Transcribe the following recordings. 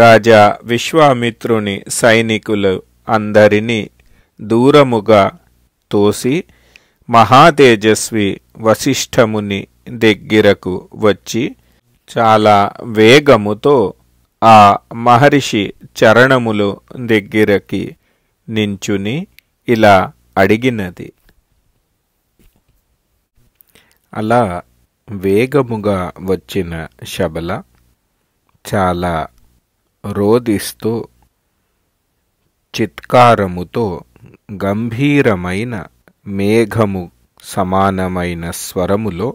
రాజా విశ్వామిత్రుని సైనికులు అందరినీ దూరముగా తోసి మహాతేజస్వి వశిష్ఠముని దగ్గరకు వచ్చి చాలా వేగముతో ఆ మహర్షి చరణములు దగ్గరకి నించుని ఇలా అడిగినది అలా వేగముగా వచ్చిన శబల చాలా రోదిస్తూ చిత్కారముతో గంభీరమైన మేఘము సమానమైన స్వరములో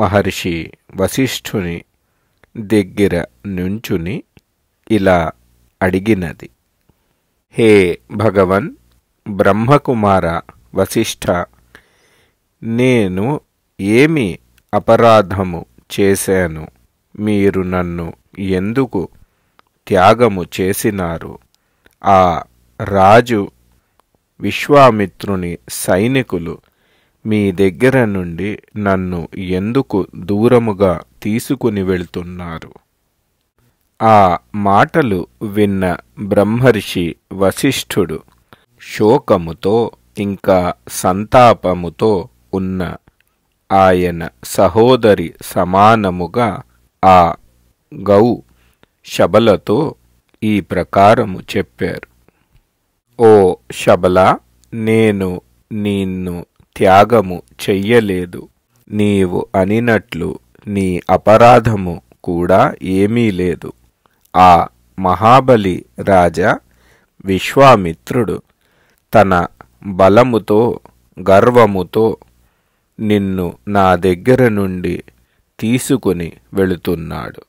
మహర్షి వశిష్ఠుని దగ్గర నుంచుని ఇలా అడిగినది హే భగవన్ బ్రహ్మకుమార వశిష్ట నేను ఏమి అపరాధము చేశాను మీరు నన్ను ఎందుకు త్యాగము చేసినారు ఆ రాజు విశ్వామిత్రుని సైనికులు మీ దగ్గర నుండి నన్ను ఎందుకు దూరముగా తీసుకుని వెళ్తున్నారు ఆ మాటలు విన్న బ్రహ్మర్షి వశిష్ఠుడు శోకముతో ఇంకా సంతాపముతో ఉన్న ఆయన సహోదరి సమానముగా ఆ గౌ శబలతో ఈ ప్రకారము చెప్పారు ఓ శబల నేను నిన్ను త్యాగము చెయ్యలేదు నీవు అనినట్లు నీ అపరాధము కూడా ఏమీ లేదు ఆ మహాబలి రాజా విశ్వామిత్రుడు తన బలముతో గర్వముతో నిన్ను నా దగ్గర నుండి తీసుకుని వెళుతున్నాడు